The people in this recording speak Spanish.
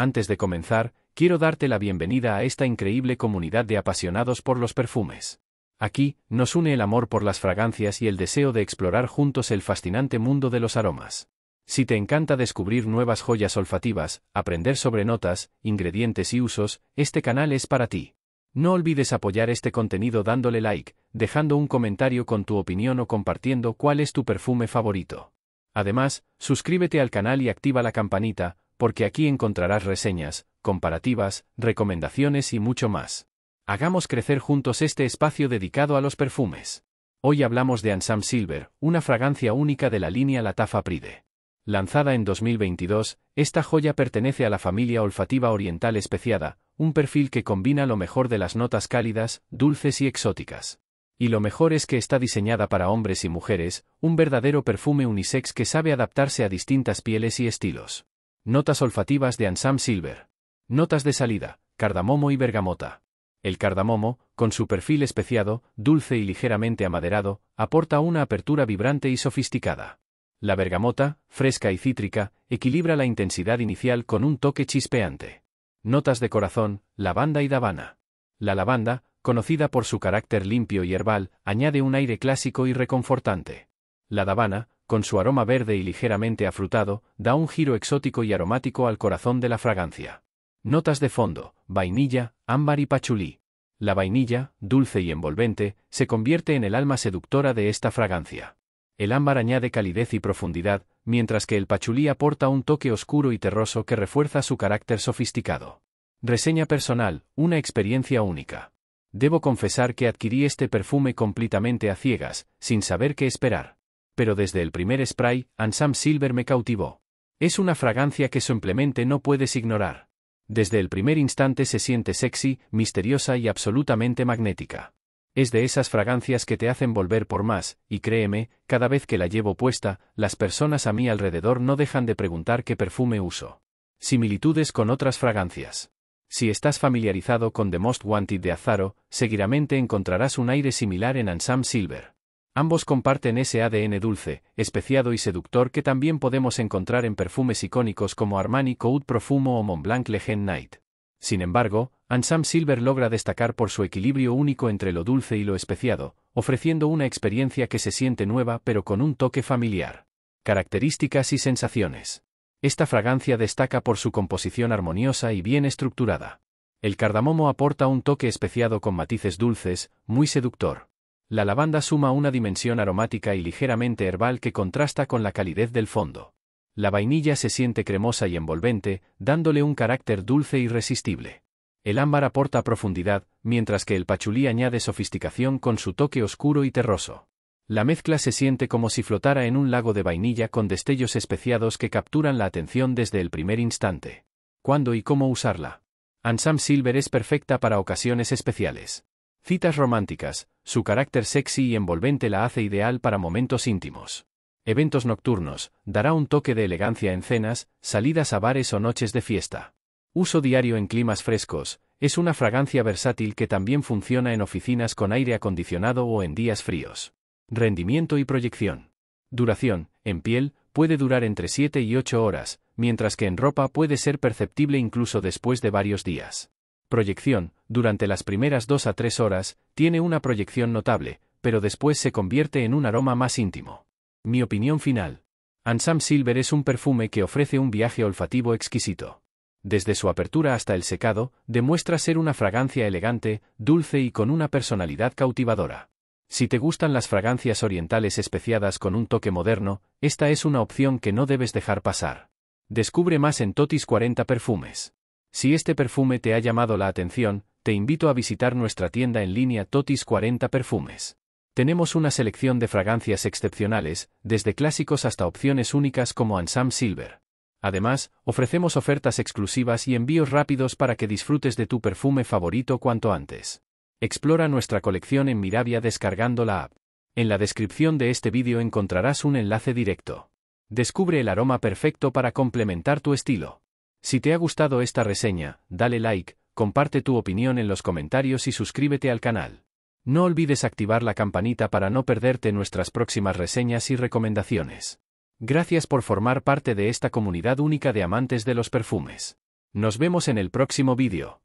Antes de comenzar, quiero darte la bienvenida a esta increíble comunidad de apasionados por los perfumes. Aquí, nos une el amor por las fragancias y el deseo de explorar juntos el fascinante mundo de los aromas. Si te encanta descubrir nuevas joyas olfativas, aprender sobre notas, ingredientes y usos, este canal es para ti. No olvides apoyar este contenido dándole like, dejando un comentario con tu opinión o compartiendo cuál es tu perfume favorito. Además, suscríbete al canal y activa la campanita, porque aquí encontrarás reseñas, comparativas, recomendaciones y mucho más. Hagamos crecer juntos este espacio dedicado a los perfumes. Hoy hablamos de Ansam Silver, una fragancia única de la línea Latafa Pride. Lanzada en 2022, esta joya pertenece a la familia olfativa oriental especiada, un perfil que combina lo mejor de las notas cálidas, dulces y exóticas. Y lo mejor es que está diseñada para hombres y mujeres, un verdadero perfume unisex que sabe adaptarse a distintas pieles y estilos. Notas olfativas de Ansam Silver. Notas de salida, cardamomo y bergamota. El cardamomo, con su perfil especiado, dulce y ligeramente amaderado, aporta una apertura vibrante y sofisticada. La bergamota, fresca y cítrica, equilibra la intensidad inicial con un toque chispeante. Notas de corazón, lavanda y davana. La lavanda, conocida por su carácter limpio y herbal, añade un aire clásico y reconfortante. La davana, con su aroma verde y ligeramente afrutado, da un giro exótico y aromático al corazón de la fragancia. Notas de fondo, vainilla, ámbar y pachulí. La vainilla, dulce y envolvente, se convierte en el alma seductora de esta fragancia. El ámbar añade calidez y profundidad, mientras que el pachulí aporta un toque oscuro y terroso que refuerza su carácter sofisticado. Reseña personal, una experiencia única. Debo confesar que adquirí este perfume completamente a ciegas, sin saber qué esperar pero desde el primer spray, Ansam Silver me cautivó. Es una fragancia que simplemente no puedes ignorar. Desde el primer instante se siente sexy, misteriosa y absolutamente magnética. Es de esas fragancias que te hacen volver por más, y créeme, cada vez que la llevo puesta, las personas a mi alrededor no dejan de preguntar qué perfume uso. Similitudes con otras fragancias. Si estás familiarizado con The Most Wanted de Azaro, seguramente encontrarás un aire similar en Ansam Silver. Ambos comparten ese ADN dulce, especiado y seductor que también podemos encontrar en perfumes icónicos como Armani Code Profumo o Montblanc Legend Night. Sin embargo, Ansam Silver logra destacar por su equilibrio único entre lo dulce y lo especiado, ofreciendo una experiencia que se siente nueva pero con un toque familiar. Características y sensaciones. Esta fragancia destaca por su composición armoniosa y bien estructurada. El cardamomo aporta un toque especiado con matices dulces, muy seductor. La lavanda suma una dimensión aromática y ligeramente herbal que contrasta con la calidez del fondo. La vainilla se siente cremosa y envolvente, dándole un carácter dulce e irresistible. El ámbar aporta profundidad, mientras que el pachulí añade sofisticación con su toque oscuro y terroso. La mezcla se siente como si flotara en un lago de vainilla con destellos especiados que capturan la atención desde el primer instante. ¿Cuándo y cómo usarla? Ansam Silver es perfecta para ocasiones especiales. Citas románticas, su carácter sexy y envolvente la hace ideal para momentos íntimos. Eventos nocturnos, dará un toque de elegancia en cenas, salidas a bares o noches de fiesta. Uso diario en climas frescos, es una fragancia versátil que también funciona en oficinas con aire acondicionado o en días fríos. Rendimiento y proyección. Duración, en piel, puede durar entre 7 y 8 horas, mientras que en ropa puede ser perceptible incluso después de varios días. Proyección, durante las primeras dos a tres horas, tiene una proyección notable, pero después se convierte en un aroma más íntimo. Mi opinión final. Ansam Silver es un perfume que ofrece un viaje olfativo exquisito. Desde su apertura hasta el secado, demuestra ser una fragancia elegante, dulce y con una personalidad cautivadora. Si te gustan las fragancias orientales especiadas con un toque moderno, esta es una opción que no debes dejar pasar. Descubre más en Totis 40 Perfumes. Si este perfume te ha llamado la atención, te invito a visitar nuestra tienda en línea Totis 40 Perfumes. Tenemos una selección de fragancias excepcionales, desde clásicos hasta opciones únicas como Ansam Silver. Además, ofrecemos ofertas exclusivas y envíos rápidos para que disfrutes de tu perfume favorito cuanto antes. Explora nuestra colección en Mirabia descargando la app. En la descripción de este vídeo encontrarás un enlace directo. Descubre el aroma perfecto para complementar tu estilo. Si te ha gustado esta reseña, dale like, comparte tu opinión en los comentarios y suscríbete al canal. No olvides activar la campanita para no perderte nuestras próximas reseñas y recomendaciones. Gracias por formar parte de esta comunidad única de amantes de los perfumes. Nos vemos en el próximo vídeo.